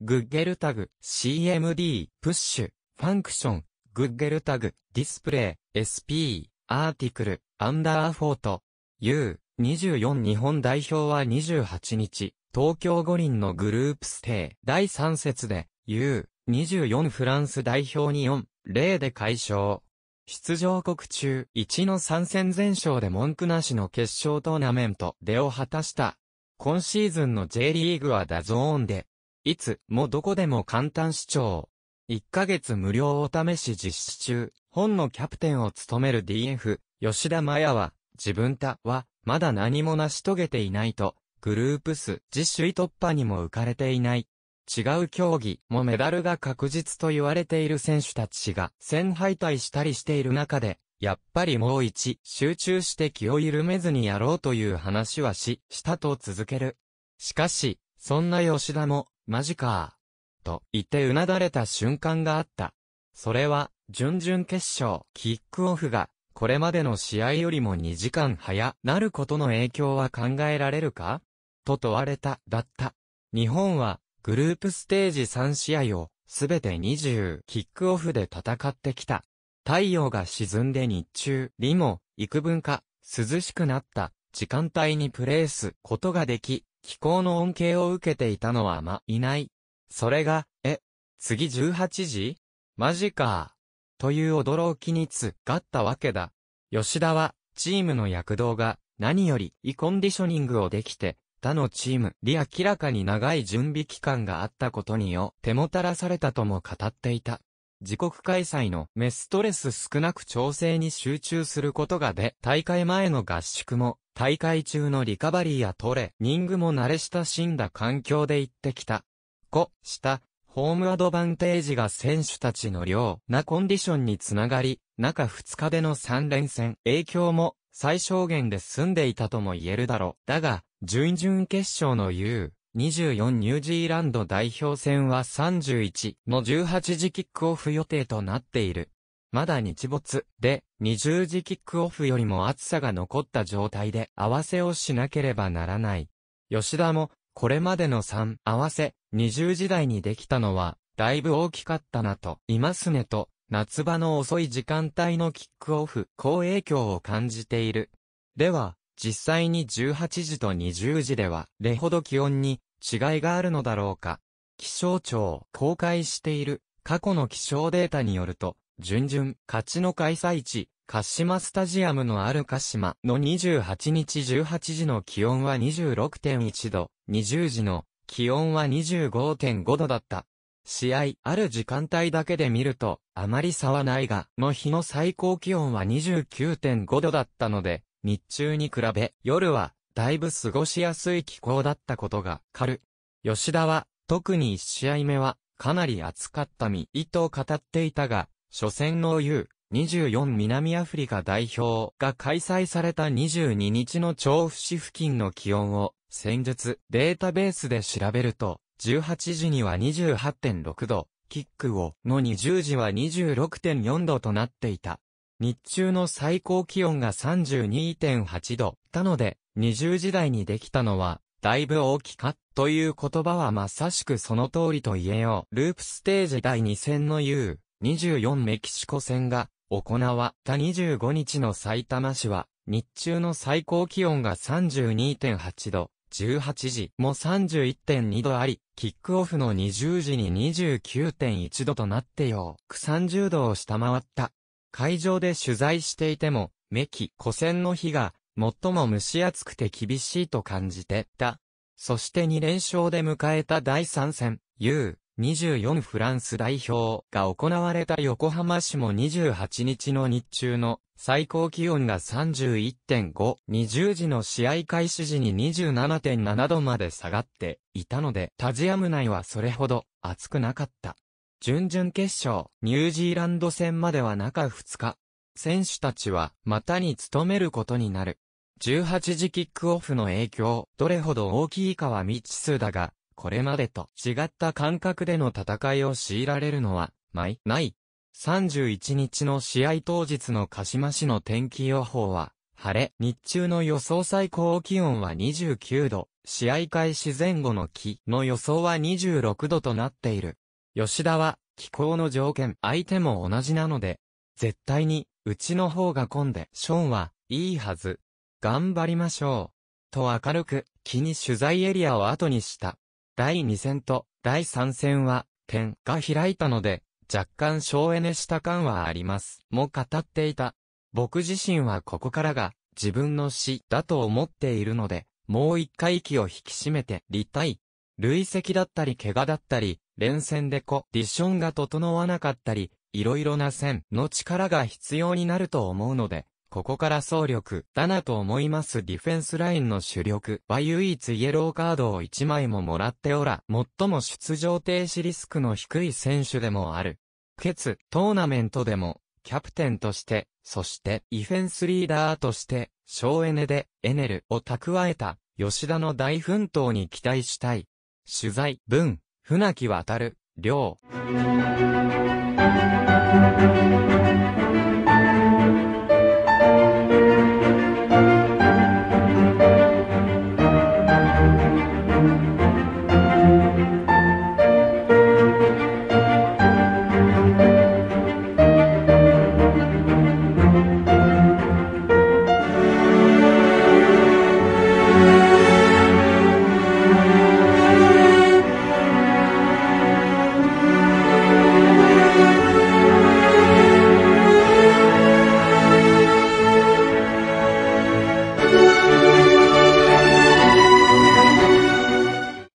グッゲルタグ、CMD、プッシュ、ファンクション、グッゲルタグ、ディスプレイ、SP、アーティクル、アンダーフォート、U、24日本代表は28日、東京五輪のグループステイ第3節で U24 フランス代表に4、0で解消。出場国中1の3戦全勝で文句なしの決勝トーナメント出を果たした。今シーズンの J リーグはダゾーンでいつもどこでも簡単視聴。1ヶ月無料お試し実施中、本のキャプテンを務める DF、吉田麻也は、自分たは、まだ何も成し遂げていないと、グループ数、自主位突破にも浮かれていない。違う競技もメダルが確実と言われている選手たちが戦敗退したりしている中で、やっぱりもう一、集中して気を緩めずにやろうという話はし、したと続ける。しかし、そんな吉田も、マジかと言ってうなだれた瞬間があった。それは、準々決勝、キックオフが、これまでの試合よりも2時間早なることの影響は考えられるかと問われた、だった。日本は、グループステージ3試合を、すべて20キックオフで戦ってきた。太陽が沈んで日中リも、幾分か、涼しくなった、時間帯にプレーすことができ、気候の恩恵を受けていたのはま、いない。それが、え、次18時マジかという驚きにつがったわけだ。吉田は、チームの躍動が、何より、イいコンディショニングをできて、他のチームに明らかに長い準備期間があったことによ、手もたらされたとも語っていた。自国開催のメストレス少なく調整に集中することがで、大会前の合宿も、大会中のリカバリーやトレーニングも慣れ親しんだ環境で行ってきた。こ下した、ホームアドバンテージが選手たちの良なコンディションにつながり、中2日での3連戦、影響も最小限で済んでいたとも言えるだろう。だが、準々決勝の U、24ニュージーランド代表戦は31の18時キックオフ予定となっている。まだ日没で20時キックオフよりも暑さが残った状態で合わせをしなければならない。吉田もこれまでの3合わせ20時代にできたのはだいぶ大きかったなと、いますねと、夏場の遅い時間帯のキックオフ、好影響を感じている。では、実際に18時と20時では、れほど気温に違いがあるのだろうか。気象庁公開している過去の気象データによると、準々、勝ちの開催地、鹿島スタジアムのある鹿島の28日18時の気温は26.1度、20時の気温は25.5度だった。試合、ある時間帯だけで見ると、あまり差はないが、の日の最高気温は29.5度だったので、日中に比べ、夜は、だいぶ過ごしやすい気候だったことが、かる。吉田は、特に1試合目は、かなり暑かった身、意を語っていたが、初戦の U24 南アフリカ代表が開催された22日の調布市付近の気温を先日データベースで調べると、18時には28.6度、キックをの20時は26.4度となっていた。日中の最高気温が32.8度、たので、20時台にできたのは、だいぶ大きか、という言葉はまさしくその通りと言えよう。ループステージ第2戦の U、24メキシコ戦が行われた25日の埼玉市は、日中の最高気温が32.8度、18時も31.2度あり、キックオフの20時に29.1度となってよう、30度を下回った。会場で取材していても、メキ古戦の日が、最も蒸し暑くて厳しいと感じてた。そして2連勝で迎えた第3戦、U、24フランス代表が行われた横浜市も28日の日中の最高気温が31.5、20時の試合開始時に27.7度まで下がっていたので、タジアム内はそれほど暑くなかった。準々決勝、ニュージーランド戦までは中2日。選手たちは、またに勤めることになる。18時キックオフの影響、どれほど大きいかは未知数だが、これまでと違った感覚での戦いを強いられるのは、毎、毎。ない。31日の試合当日の鹿島市の天気予報は、晴れ、日中の予想最高気温は29度、試合開始前後の気の予想は26度となっている。吉田は、気候の条件、相手も同じなので、絶対に、うちの方が混んで、ショーンは、いいはず。頑張りましょう。と明るく、気に取材エリアを後にした。第2戦と第3戦は、点が開いたので、若干省エネした感はあります。も語っていた。僕自身はここからが、自分の死だと思っているので、もう一回息を引き締めて、立体。累積だったり怪我だったり、連戦でコディションが整わなかったり、いろいろな線の力が必要になると思うので、ここから総力、だなと思いますディフェンスラインの主力は唯一イエローカードを1枚ももらっておら、最も出場停止リスクの低い選手でもある。ケツ、トーナメントでも、キャプテンとして、そして、ディフェンスリーダーとして、省エネで、エネルを蓄えた、吉田の大奮闘に期待したい。取材、文、船木渡る、う。